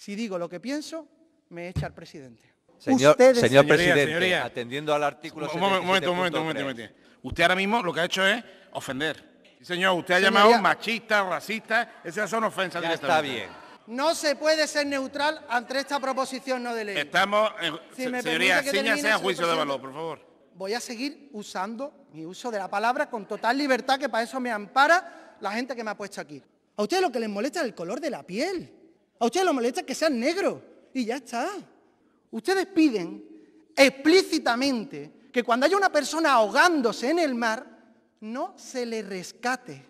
Si digo lo que pienso, me echa el presidente. Señor, presidente, atendiendo al artículo un, momento, un momento, un momento, un momento. Usted ahora mismo lo que ha hecho es ofender. señor, usted ha llamado machista, racista, esas son ofensas ya Está bien. No se puede ser neutral ante esta proposición no de ley. Estamos, en, si se, Señoría, juicio de valor, por favor. Voy a seguir usando mi uso de la palabra con total libertad, que para eso me ampara la gente que me ha puesto aquí. A ustedes lo que les molesta es el color de la piel. A ustedes lo molesta que sean negros y ya está. Ustedes piden explícitamente que cuando haya una persona ahogándose en el mar, no se le rescate.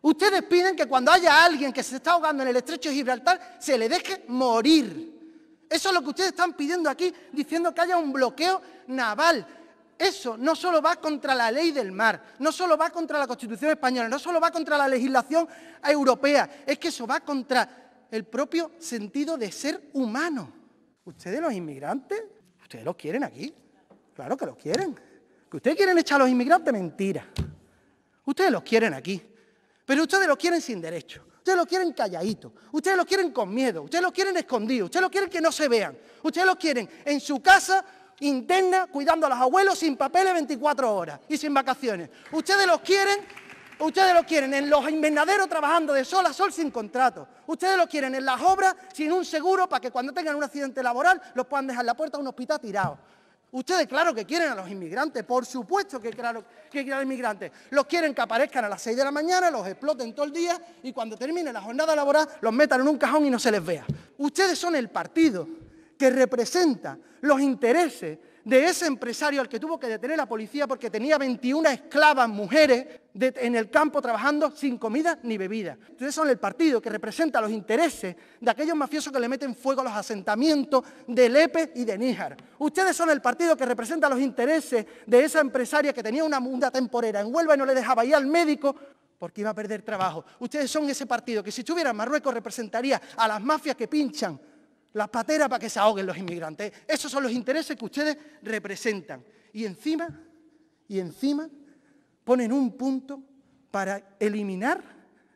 Ustedes piden que cuando haya alguien que se está ahogando en el estrecho de Gibraltar, se le deje morir. Eso es lo que ustedes están pidiendo aquí, diciendo que haya un bloqueo naval. Eso no solo va contra la ley del mar, no solo va contra la Constitución española, no solo va contra la legislación europea, es que eso va contra el propio sentido de ser humano. ¿Ustedes los inmigrantes? ¿Ustedes los quieren aquí? Claro que los quieren. ¿Que ustedes quieren echar a los inmigrantes? Mentira. Ustedes los quieren aquí. Pero ustedes los quieren sin derecho. Ustedes los quieren calladitos. Ustedes los quieren con miedo. Ustedes los quieren escondidos. Ustedes los quieren que no se vean. Ustedes los quieren en su casa interna, cuidando a los abuelos sin papeles 24 horas y sin vacaciones. Ustedes los quieren Ustedes lo quieren en los invernaderos trabajando de sol a sol sin contrato. Ustedes lo quieren en las obras sin un seguro para que cuando tengan un accidente laboral los puedan dejar la puerta de un hospital tirado. Ustedes claro que quieren a los inmigrantes, por supuesto que que quieren a los inmigrantes. Los quieren que aparezcan a las 6 de la mañana, los exploten todo el día y cuando termine la jornada laboral los metan en un cajón y no se les vea. Ustedes son el partido que representa los intereses de ese empresario al que tuvo que detener la policía porque tenía 21 esclavas mujeres en el campo trabajando sin comida ni bebida. Ustedes son el partido que representa los intereses de aquellos mafiosos que le meten fuego a los asentamientos de Lepe y de Níjar. Ustedes son el partido que representa los intereses de esa empresaria que tenía una munda temporera en Huelva y no le dejaba ir al médico porque iba a perder trabajo. Ustedes son ese partido que si estuviera en Marruecos representaría a las mafias que pinchan las pateras para que se ahoguen los inmigrantes. Esos son los intereses que ustedes representan. Y encima, y encima ponen un punto para eliminar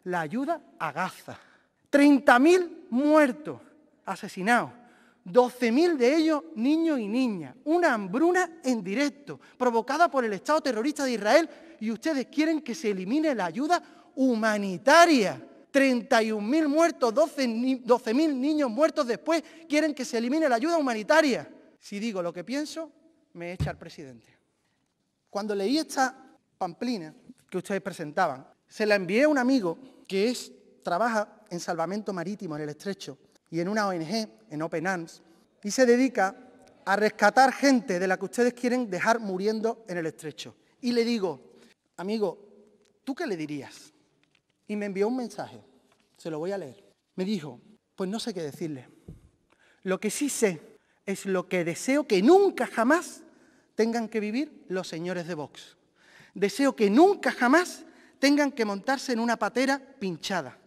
la ayuda a Gaza. 30.000 muertos, asesinados, 12.000 de ellos niños y niñas. Una hambruna en directo, provocada por el Estado terrorista de Israel. Y ustedes quieren que se elimine la ayuda humanitaria. 31.000 muertos, 12.000 niños muertos después, quieren que se elimine la ayuda humanitaria. Si digo lo que pienso, me echa el presidente. Cuando leí esta pamplina que ustedes presentaban. Se la envié a un amigo que es, trabaja en salvamento marítimo en el estrecho y en una ONG, en Open Arms, y se dedica a rescatar gente de la que ustedes quieren dejar muriendo en el estrecho. Y le digo, amigo, ¿tú qué le dirías? Y me envió un mensaje, se lo voy a leer. Me dijo, pues no sé qué decirle. Lo que sí sé es lo que deseo que nunca jamás tengan que vivir los señores de Vox. Deseo que nunca jamás tengan que montarse en una patera pinchada,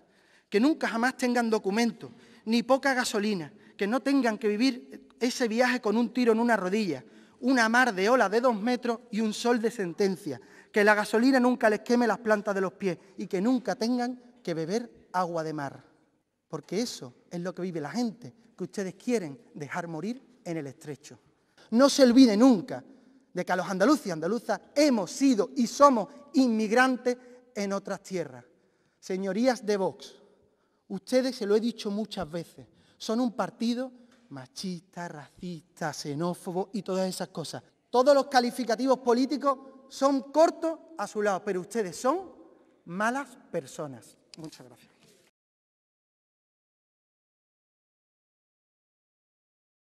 que nunca jamás tengan documentos, ni poca gasolina, que no tengan que vivir ese viaje con un tiro en una rodilla, una mar de ola de dos metros y un sol de sentencia, que la gasolina nunca les queme las plantas de los pies y que nunca tengan que beber agua de mar. Porque eso es lo que vive la gente, que ustedes quieren dejar morir en el estrecho. No se olvide nunca de que a los andaluces y andaluzas hemos sido y somos inmigrantes en otras tierras. Señorías de Vox, ustedes, se lo he dicho muchas veces, son un partido machista, racista, xenófobo y todas esas cosas. Todos los calificativos políticos son cortos a su lado, pero ustedes son malas personas. Muchas gracias.